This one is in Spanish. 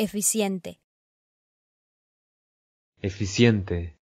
eficiente. Eficiente.